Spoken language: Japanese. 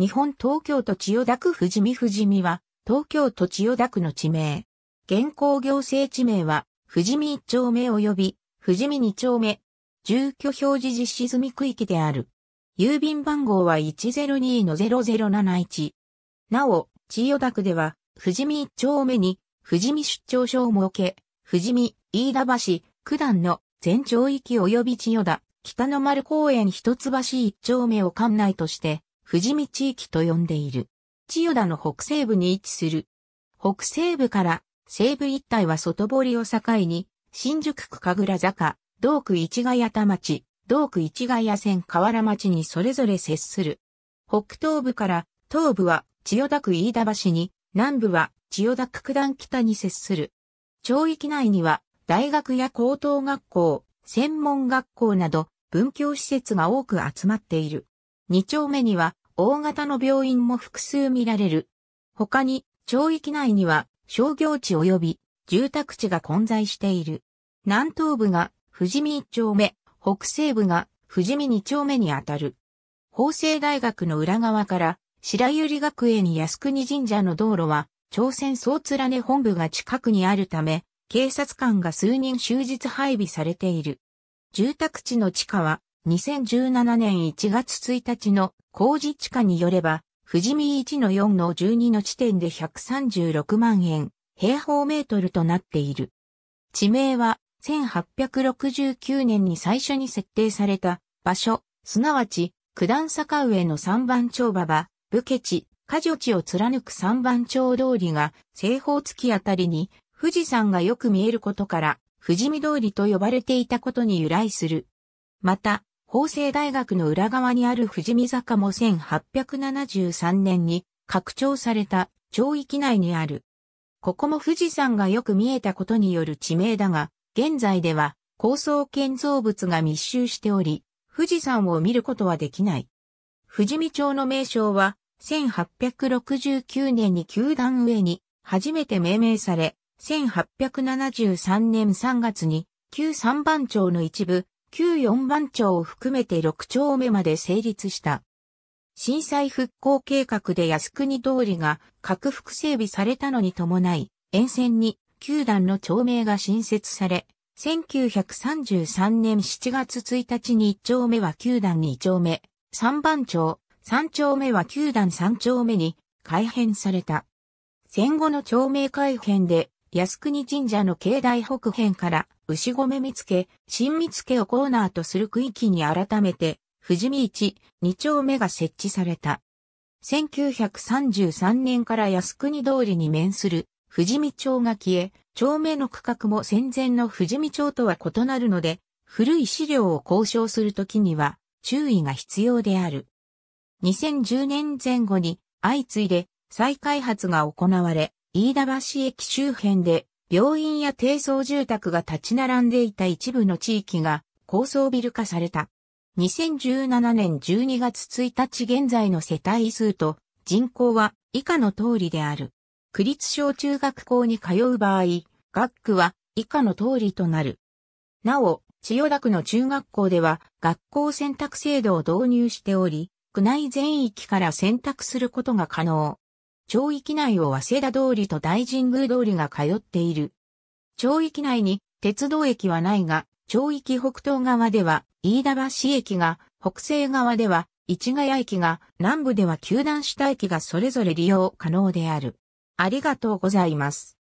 日本東京都千代田区富士見富士見は、東京都千代田区の地名。現行行政地名は、富士見1丁目及び、富士見2丁目。住居表示実施済み区域である。郵便番号は102-0071。なお、千代田区では、富士見1丁目に、富士見出張所を設け、富士見、飯田橋、九段の全長域及び千代田、北の丸公園一橋一丁目を管内として、富士見地域と呼んでいる。千代田の北西部に位置する。北西部から西部一帯は外堀を境に、新宿区神楽坂、道区市ヶ谷田町、道区市ヶ谷線河原町にそれぞれ接する。北東部から東部は千代田区飯田橋に、南部は千代田区九段北に接する。町域内には大学や高等学校、専門学校など文教施設が多く集まっている。二丁目には大型の病院も複数見られる。他に、町域内には商業地及び住宅地が混在している。南東部が富士見一丁目、北西部が富士見二丁目にあたる。法政大学の裏側から白百合学園に靖国神社の道路は朝鮮総連ね本部が近くにあるため、警察官が数人終日配備されている。住宅地の地下は2017年1月1日の工事地下によれば、富士見1の4の12の地点で136万円、平方メートルとなっている。地名は、1869年に最初に設定された場所、すなわち、九段坂上の三番町馬場、武家地、家女地を貫く三番町通りが西方月あたりに富士山がよく見えることから、富士見通りと呼ばれていたことに由来する。また、法政大学の裏側にある富士見坂も1873年に拡張された町域内にある。ここも富士山がよく見えたことによる地名だが、現在では高層建造物が密集しており、富士山を見ることはできない。富士見町の名称は、1869年に球団上に初めて命名され、1873年3月に旧三番町の一部、旧四番町を含めて六丁目まで成立した。震災復興計画で靖国通りが拡幅整備されたのに伴い、沿線に九段の町名が新設され、1933年7月1日に1丁目は九段2丁目、3番町、3丁目は九段3丁目に改編された。戦後の町名改編で、靖国神社の境内北辺から牛込見附、新見附をコーナーとする区域に改めて、富士見市2丁目が設置された。1933年から靖国通りに面する富士見町が消え、町名の区画も戦前の富士見町とは異なるので、古い資料を交渉するときには注意が必要である。2010年前後に相次いで再開発が行われ、飯田橋駅周辺で病院や低層住宅が立ち並んでいた一部の地域が高層ビル化された。2017年12月1日現在の世帯数と人口は以下の通りである。区立小中学校に通う場合、学区は以下の通りとなる。なお、千代田区の中学校では学校選択制度を導入しており、区内全域から選択することが可能。町域内を早稲田通りと大神宮通りが通っている。町域内に鉄道駅はないが、町域北東側では飯田橋駅が、北西側では市ヶ谷駅が、南部では球団下駅がそれぞれ利用可能である。ありがとうございます。